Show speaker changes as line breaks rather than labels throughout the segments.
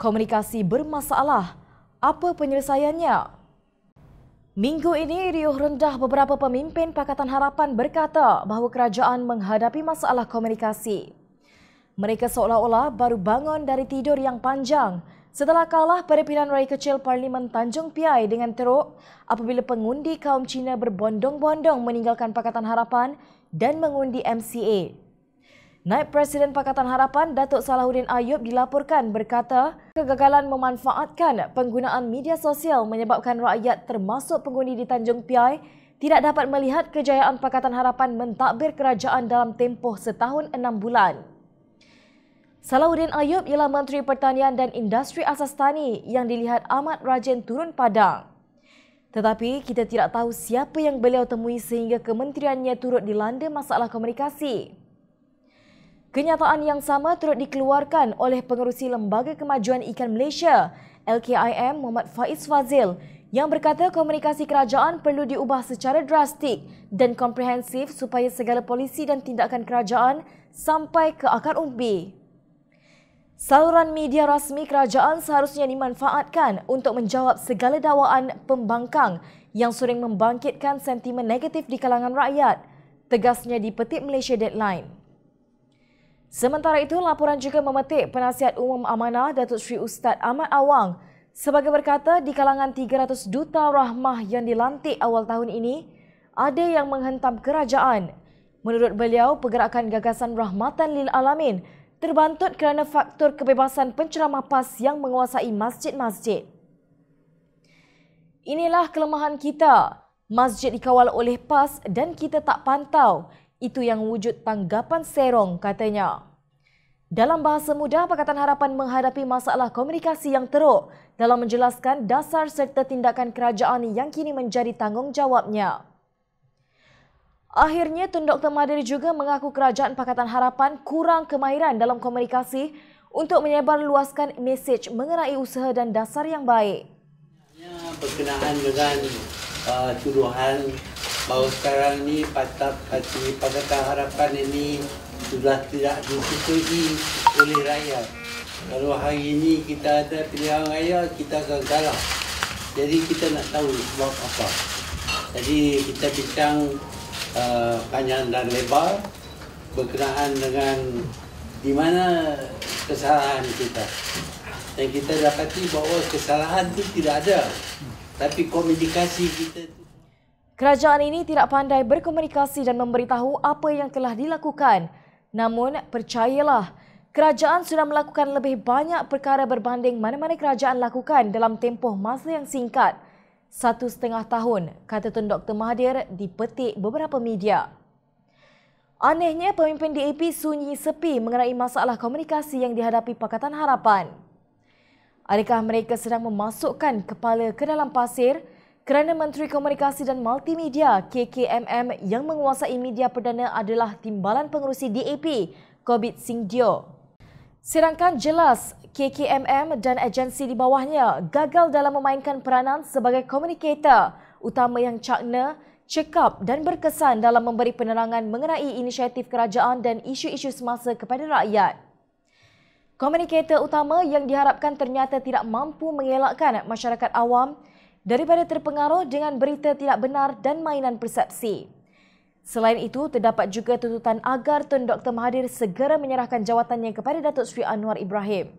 komunikasi bermasalah. Apa penyelesaiannya? Minggu ini riuh rendah beberapa pemimpin Pakatan Harapan berkata bahawa kerajaan menghadapi masalah komunikasi. Mereka seolah-olah baru bangun dari tidur yang panjang setelah kalah pada pilihan raya kecil Parlimen Tanjung Piai dengan teruk apabila pengundi kaum Cina berbondong-bondong meninggalkan Pakatan Harapan dan mengundi MCA. Naib Presiden Pakatan Harapan Datuk Salahuddin Ayub dilaporkan berkata kegagalan memanfaatkan penggunaan media sosial menyebabkan rakyat termasuk pengundi di Tanjung Piai tidak dapat melihat kejayaan Pakatan Harapan mentadbir kerajaan dalam tempoh setahun enam bulan. Salahuddin Ayub ialah Menteri Pertanian dan Industri Asas Tani yang dilihat amat rajin turun padang. Tetapi kita tidak tahu siapa yang beliau temui sehingga kementeriannya turut dilanda masalah komunikasi. Kenyataan yang sama turut dikeluarkan oleh Pengerusi Lembaga Kemajuan Ikan Malaysia, LKIM Muhammad Faiz Fazil yang berkata komunikasi kerajaan perlu diubah secara drastik dan komprehensif supaya segala polisi dan tindakan kerajaan sampai ke akar umbi. Saluran media rasmi kerajaan seharusnya dimanfaatkan untuk menjawab segala dakwaan pembangkang yang sering membangkitkan sentimen negatif di kalangan rakyat, tegasnya di Petit Malaysia Deadline. Sementara itu, laporan juga memetik penasihat umum amanah Datuk Sri Ustaz Ahmad Awang sebagai berkata di kalangan 300 duta rahmah yang dilantik awal tahun ini, ada yang menghentam kerajaan. Menurut beliau, pergerakan gagasan rahmatan lil alamin terbantut kerana faktor kebebasan penceramah PAS yang menguasai masjid-masjid. Inilah kelemahan kita. Masjid dikawal oleh PAS dan kita tak pantau. Itu yang wujud tanggapan serong katanya. Dalam bahasa mudah, Pakatan Harapan menghadapi masalah komunikasi yang teruk dalam menjelaskan dasar serta tindakan kerajaan yang kini menjadi tanggungjawabnya. Akhirnya, Tun Dr. Madiri juga mengaku kerajaan Pakatan Harapan kurang kemahiran dalam komunikasi untuk menyebarluaskan mesej mengenai usaha dan dasar yang baik. Berkenaan dengan uh, tuduhan bahawa sekarang ni patah hati Pakatan Harapan ini sudah tidak disetujui oleh rakyat. Kalau hari ini kita ada pilihan raya, kita akan kalah. Jadi kita nak tahu sebab apa. Jadi kita bincang uh, panjang dan lebar berkenaan dengan di mana kesalahan kita. Dan kita dapati bahawa kesalahan itu tidak ada. Tapi komunikasi kita itu... Kerajaan ini tidak pandai berkomunikasi dan memberitahu apa yang telah dilakukan. Namun, percayalah, kerajaan sudah melakukan lebih banyak perkara berbanding mana-mana kerajaan lakukan dalam tempoh masa yang singkat. Satu setengah tahun, kata Tun Dr. Mahathir dipetik beberapa media. Anehnya, pemimpin DAP sunyi sepi mengenai masalah komunikasi yang dihadapi Pakatan Harapan. Adakah mereka sedang memasukkan kepala ke dalam pasir? Kerana Menteri Komunikasi dan Multimedia KKMM yang menguasai media perdana adalah Timbalan Pengurusi DAP, Kobit Singh Dio. Sedangkan jelas, KKMM dan agensi di bawahnya gagal dalam memainkan peranan sebagai komunikator utama yang cakna, cekap dan berkesan dalam memberi penerangan mengenai inisiatif kerajaan dan isu-isu semasa kepada rakyat. Komunikator utama yang diharapkan ternyata tidak mampu mengelakkan masyarakat awam daripada terpengaruh dengan berita tidak benar dan mainan persepsi. Selain itu, terdapat juga tuntutan agar Tun Dr. Mahathir segera menyerahkan jawatannya kepada Datuk Sri Anwar Ibrahim.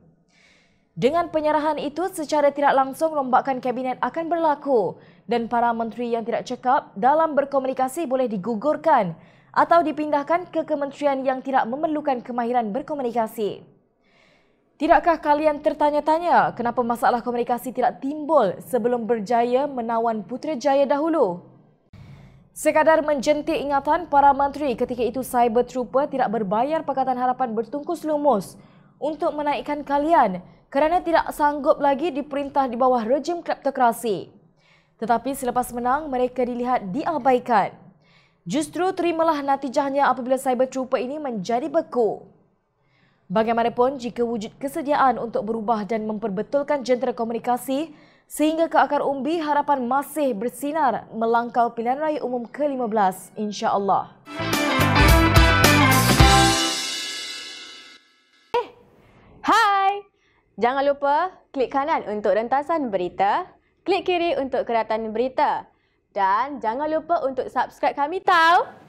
Dengan penyerahan itu, secara tidak langsung rombakan kabinet akan berlaku dan para menteri yang tidak cekap dalam berkomunikasi boleh digugurkan atau dipindahkan ke kementerian yang tidak memerlukan kemahiran berkomunikasi. Tidakkah kalian tertanya-tanya kenapa masalah komunikasi tidak timbul sebelum berjaya menawan Jaya dahulu? Sekadar menjentik ingatan para menteri ketika itu cyber trooper tidak berbayar Pakatan Harapan bertungkus lumus untuk menaikkan kalian kerana tidak sanggup lagi diperintah di bawah rejim kleptokrasi. Tetapi selepas menang, mereka dilihat diabaikan. Justru terimalah natijahnya apabila cyber trooper ini menjadi beku. Bagaimanapun, jika wujud kesediaan untuk berubah dan memperbetulkan jentera komunikasi sehingga ke akar umbi, harapan masih bersinar melangkau pilihan raya umum ke-15, insya-Allah. Eh, hai. Jangan lupa klik kanan untuk rentasan berita, klik kiri untuk keratan berita dan jangan lupa untuk subscribe kami tahu.